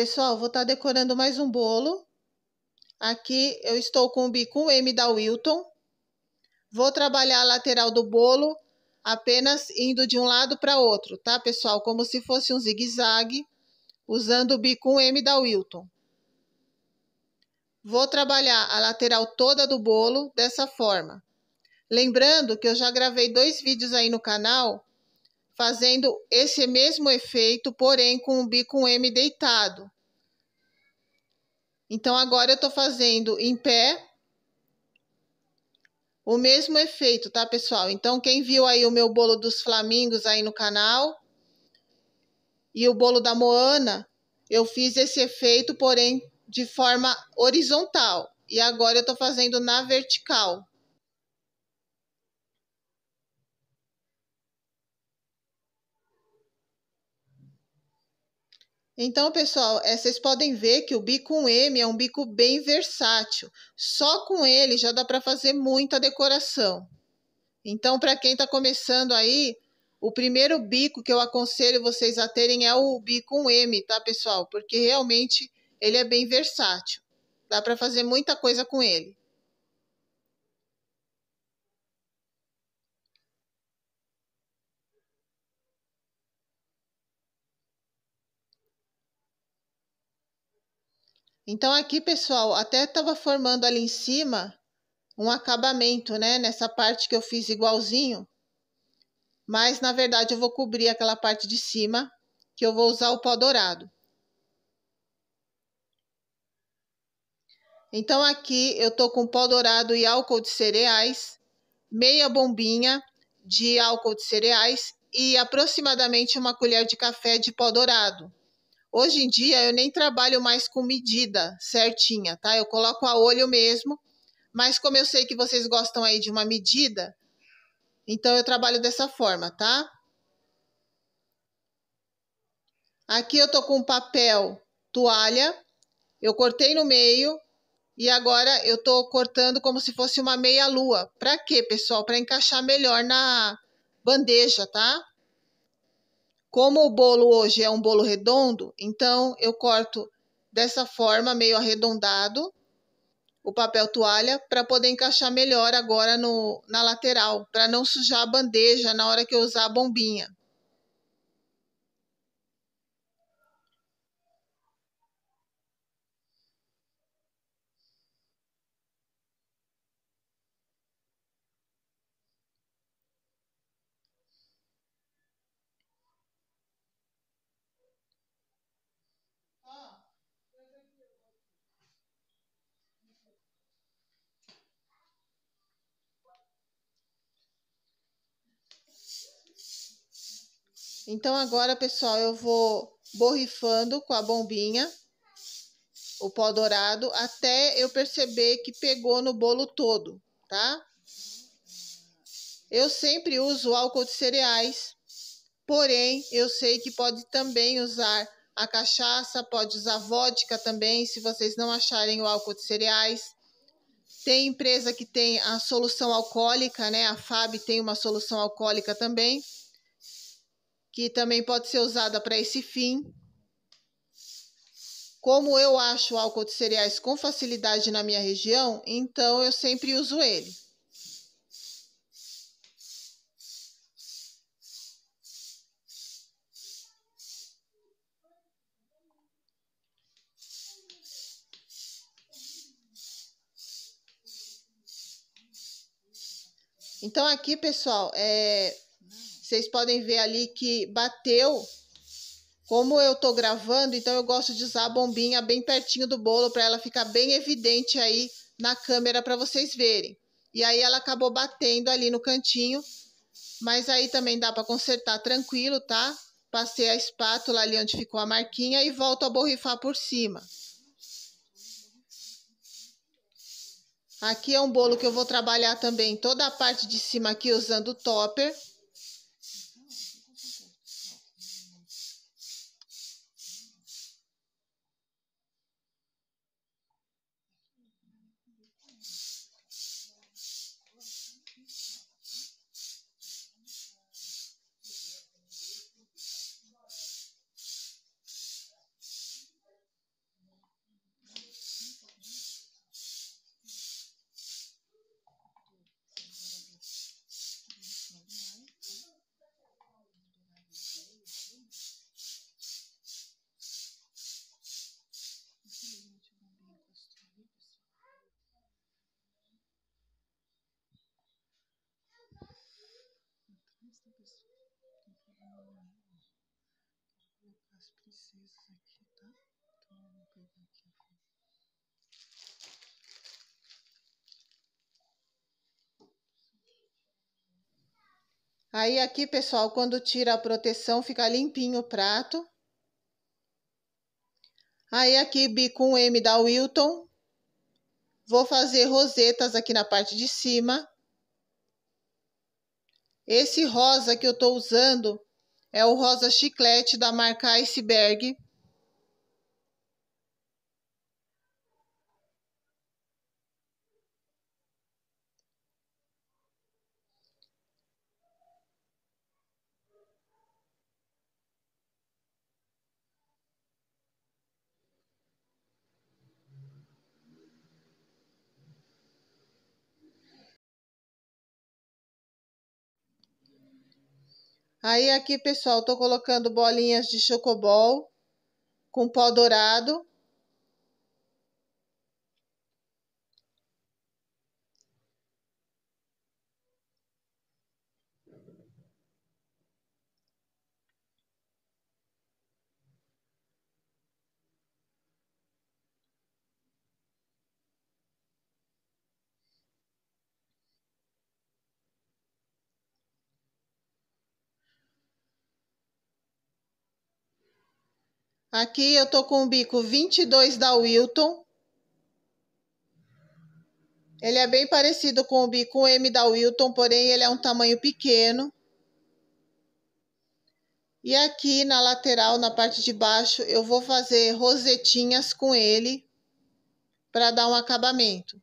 Pessoal, vou estar tá decorando mais um bolo. Aqui eu estou com o bico M da Wilton. Vou trabalhar a lateral do bolo apenas indo de um lado para outro, tá, pessoal? Como se fosse um zigue-zague, usando o bico M da Wilton. Vou trabalhar a lateral toda do bolo dessa forma. Lembrando que eu já gravei dois vídeos aí no canal fazendo esse mesmo efeito, porém com o bico M deitado. Então, agora eu estou fazendo em pé o mesmo efeito, tá, pessoal? Então, quem viu aí o meu bolo dos flamingos aí no canal e o bolo da Moana, eu fiz esse efeito, porém, de forma horizontal. E agora eu estou fazendo na vertical. Então, pessoal, é, vocês podem ver que o bico M é um bico bem versátil. Só com ele já dá para fazer muita decoração. Então, para quem está começando aí, o primeiro bico que eu aconselho vocês a terem é o bico M, tá, pessoal? Porque realmente ele é bem versátil. Dá para fazer muita coisa com ele. Então aqui, pessoal, até estava formando ali em cima um acabamento, né? Nessa parte que eu fiz igualzinho. Mas, na verdade, eu vou cobrir aquela parte de cima, que eu vou usar o pó dourado. Então, aqui eu tô com pó dourado e álcool de cereais, meia bombinha de álcool de cereais e aproximadamente uma colher de café de pó dourado. Hoje em dia eu nem trabalho mais com medida certinha, tá? Eu coloco a olho mesmo, mas como eu sei que vocês gostam aí de uma medida, então eu trabalho dessa forma, tá? Aqui eu tô com papel toalha, eu cortei no meio e agora eu tô cortando como se fosse uma meia lua. Para quê, pessoal? Para encaixar melhor na bandeja, tá? Como o bolo hoje é um bolo redondo, então eu corto dessa forma, meio arredondado, o papel toalha para poder encaixar melhor agora no, na lateral, para não sujar a bandeja na hora que eu usar a bombinha. Então, agora, pessoal, eu vou borrifando com a bombinha o pó dourado até eu perceber que pegou no bolo todo, tá? Eu sempre uso álcool de cereais, porém, eu sei que pode também usar a cachaça, pode usar vodka também, se vocês não acharem o álcool de cereais. Tem empresa que tem a solução alcoólica, né? A FAB tem uma solução alcoólica também que também pode ser usada para esse fim. Como eu acho o álcool de cereais com facilidade na minha região, então eu sempre uso ele. Então, aqui, pessoal, é, vocês podem ver ali que bateu. Como eu tô gravando, então eu gosto de usar a bombinha bem pertinho do bolo para ela ficar bem evidente aí na câmera para vocês verem. E aí ela acabou batendo ali no cantinho, mas aí também dá para consertar tranquilo, tá? Passei a espátula ali onde ficou a marquinha e volto a borrifar por cima. Aqui é um bolo que eu vou trabalhar também toda a parte de cima aqui usando o topper. Aí aqui, pessoal, quando tira a proteção, fica limpinho o prato. Aí aqui, bico m da Wilton. Vou fazer rosetas aqui na parte de cima. Esse rosa que eu tô usando é o rosa chiclete da marca Iceberg. Aí aqui, pessoal, tô colocando bolinhas de chocobol com pó dourado Aqui eu tô com o bico 22 da Wilton. Ele é bem parecido com o bico M da Wilton, porém ele é um tamanho pequeno. E aqui na lateral, na parte de baixo, eu vou fazer rosetinhas com ele para dar um acabamento.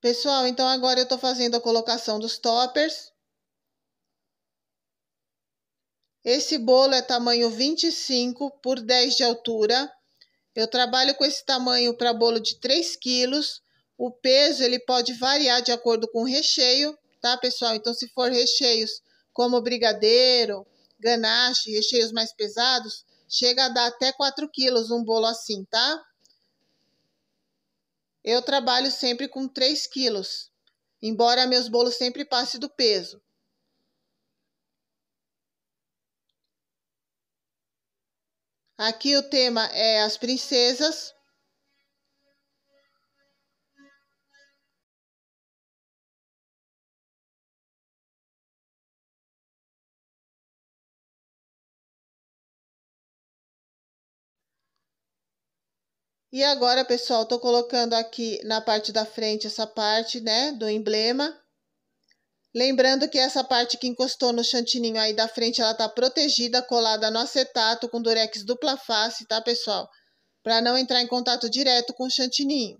Pessoal, então agora eu estou fazendo a colocação dos toppers. Esse bolo é tamanho 25 por 10 de altura. Eu trabalho com esse tamanho para bolo de 3 quilos. O peso ele pode variar de acordo com o recheio, tá, pessoal? Então, se for recheios como brigadeiro, ganache, recheios mais pesados, chega a dar até 4 quilos um bolo assim, tá? Eu trabalho sempre com 3 quilos, embora meus bolos sempre passem do peso. Aqui o tema é as princesas. E agora, pessoal, tô colocando aqui na parte da frente essa parte, né, do emblema. Lembrando que essa parte que encostou no chantininho aí da frente, ela tá protegida, colada no acetato com durex dupla face, tá, pessoal? Para não entrar em contato direto com o chantininho.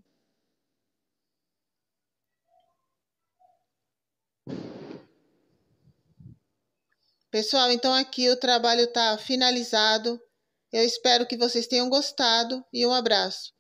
Pessoal, então aqui o trabalho tá finalizado. Eu espero que vocês tenham gostado e um abraço.